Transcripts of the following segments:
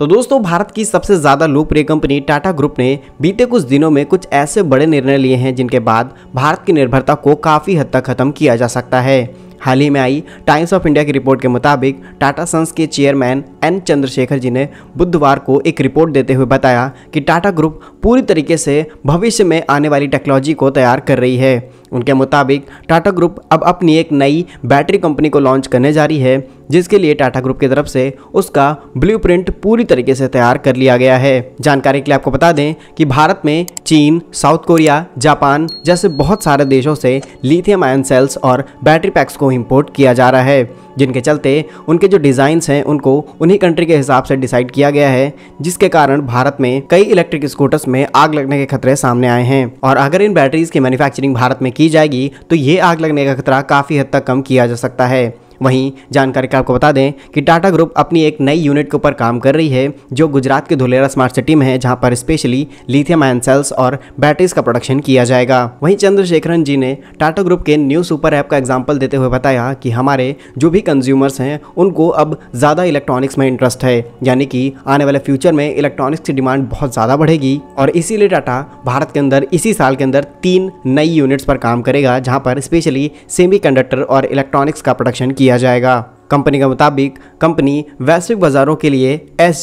तो दोस्तों भारत की सबसे ज़्यादा लोकप्रिय कंपनी टाटा ग्रुप ने बीते कुछ दिनों में कुछ ऐसे बड़े निर्णय लिए हैं जिनके बाद भारत की निर्भरता को काफ़ी हद तक खत्म किया जा सकता है हाल ही में आई टाइम्स ऑफ इंडिया की रिपोर्ट के मुताबिक टाटा सन्स के चेयरमैन एन चंद्रशेखर जी ने बुधवार को एक रिपोर्ट देते हुए बताया कि टाटा ग्रुप पूरी तरीके से भविष्य में आने वाली टेक्नोलॉजी को तैयार कर रही है उनके मुताबिक टाटा ग्रुप अब अपनी एक नई बैटरी कंपनी को लॉन्च करने जा रही है जिसके लिए टाटा ग्रुप की तरफ से उसका ब्लूप्रिंट पूरी तरीके से तैयार कर लिया गया है जानकारी के लिए आपको बता दें कि भारत में चीन साउथ कोरिया जापान जैसे बहुत सारे देशों से लिथियम आयन सेल्स और बैटरी पैक्स को इम्पोर्ट किया जा रहा है जिनके चलते उनके जो डिज़ाइंस हैं उनको उन्हीं कंट्री के हिसाब से डिसाइड किया गया है जिसके कारण भारत में कई इलेक्ट्रिक स्कूटर्स में आग लगने के खतरे सामने आए हैं और अगर इन बैटरीज की मैन्युफैक्चरिंग भारत में की जाएगी तो ये आग लगने का खतरा काफ़ी हद तक कम किया जा सकता है वहीं जानकारी का आपको बता दें कि टाटा ग्रुप अपनी एक नई यूनिट के ऊपर काम कर रही है जो गुजरात के धुलेरा स्मार्ट सिटी में है जहाँ पर स्पेशली लिथियम आयन सेल्स और बैटरीज का प्रोडक्शन किया जाएगा वहीं चंद्रशेखरन जी ने टाटा ग्रुप के न्यू सुपर ऐप का एग्जाम्पल देते हुए बताया कि हमारे जो भी कंज्यूमर्स हैं उनको अब ज़्यादा इलेक्ट्रॉनिक्स में इंटरेस्ट है यानी कि आने वाले फ्यूचर में इलेक्ट्रॉनिक्स की डिमांड बहुत ज़्यादा बढ़ेगी और इसीलिए टाटा भारत के अंदर इसी साल के अंदर तीन नई यूनिट्स पर काम करेगा जहाँ पर स्पेशली सेमी और इलेक्ट्रॉनिक्स का प्रोडक्शन किया किया जाएगा कंपनी के मुताबिक कंपनी वैश्विक बाजारों के लिए एस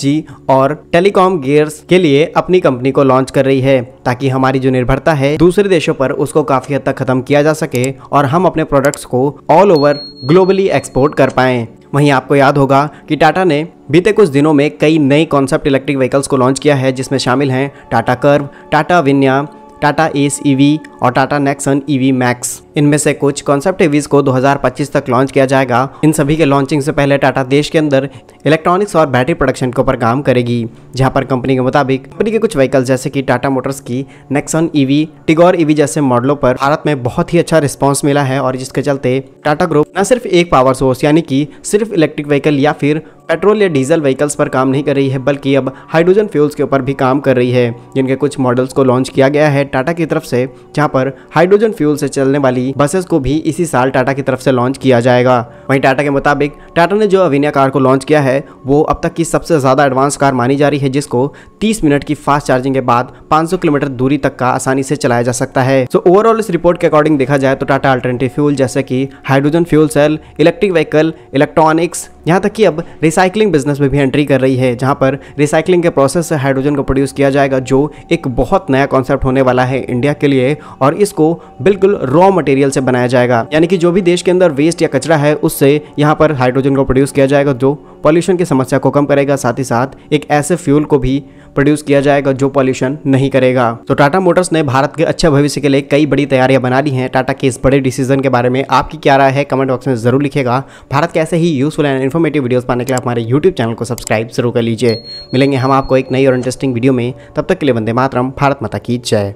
और टेलीकॉम गियर्स के लिए अपनी कंपनी को लॉन्च कर रही है ताकि हमारी जो निर्भरता है दूसरे देशों पर उसको काफी हद तक खत्म किया जा सके और हम अपने प्रोडक्ट्स को ऑल ओवर ग्लोबली एक्सपोर्ट कर पाए वहीं आपको याद होगा कि टाटा ने बीते कुछ दिनों में कई नए कॉन्सेप्ट इलेक्ट्रिक व्हीकल्स को लॉन्च किया है जिसमें शामिल हैं Tata Curvv Tata Avinya Tata Ace EV और टाटा नेक्सन ईवी मैक्स इनमें से कुछ कॉन्सेप्ट ईवीज को 2025 तक लॉन्च किया जाएगा इन सभी के लॉन्चिंग से पहले टाटा देश के अंदर इलेक्ट्रॉनिक्स और बैटरी प्रोडक्शन के ऊपर काम करेगी जहां पर कंपनी के मुताबिक कंपनी के कुछ व्हीकल जैसे कि टाटा मोटर्स की नेक्सन ईवी टिगोर ईवी जैसे मॉडलों पर भारत में बहुत ही अच्छा रिस्पॉन्स मिला है और जिसके चलते टाटा ग्रुप न सिर्फ एक पावर सोर्स यानी कि सिर्फ इलेक्ट्रिक व्हीकल या फिर पेट्रोल या डीजल व्हीकल्स पर काम नहीं कर रही है बल्कि अब हाइड्रोजन फ्यूल्स के ऊपर भी काम कर रही है जिनके कुछ मॉडल्स को लॉन्च किया गया है टाटा की तरफ से जहाँ पर हाइड्रोजन फ्यूल से चलने वाली बसेस को भी इसी साल टाटा की तरफ से लॉन्च किया जाएगा वहीं टाटा के मुताबिक टाटा ने जो अविनिया कार को लॉन्च किया है वो अब तक की सबसे ज़्यादा एडवांस कार मानी जा रही है जिसको 30 मिनट की फास्ट चार्जिंग के बाद 500 किलोमीटर दूरी तक का आसानी से चलाया जा सकता है सो so, ओवरऑल इस रिपोर्ट के अकॉर्डिंग देखा जाए तो टाटा अल्टरनेटिव फ्यूल जैसे कि hydrogen fuel cell electric vehicle electronics यहाँ तक कि अब रिसाइकलिंग बिजनेस में भी एंट्री कर रही है जहाँ पर रिसाइकलिंग के प्रोसेस से हाइड्रोजन को प्रोड्यूस किया जाएगा जो एक बहुत नया कॉन्सेप्ट होने वाला है इंडिया के लिए और इसको बिल्कुल रॉ मटेरियल से बनाया जाएगा यानी कि जो भी देश के अंदर वेस्ट या कचरा है उस उससे यहाँ पर हाइड्रोजन को प्रोड्यूस किया जाएगा जो पॉल्यूशन की समस्या को कम करेगा साथ ही साथ एक ऐसे फ्यूल को भी प्रोड्यूस किया जाएगा जो पॉल्यूशन नहीं करेगा तो टाटा मोटर्स ने भारत के अच्छे भविष्य के लिए कई बड़ी तैयारियां बना ली हैं टाटा के इस बड़े डिसीजन के बारे में आपकी क्या राय है कमेंट बॉक्स में जरूर लिखेगा भारत के ऐसे ही यूजफुल एंड इन्फॉर्मेटिव वीडियोस पाने के लिए हमारे यूट्यूब चैनल को सब्सक्राइब जरूर कर लीजिए मिलेंगे हम आपको एक नई और इंटरेस्टिंग वीडियो में तब तक के लिए बंदे मातरम भारत माता की जय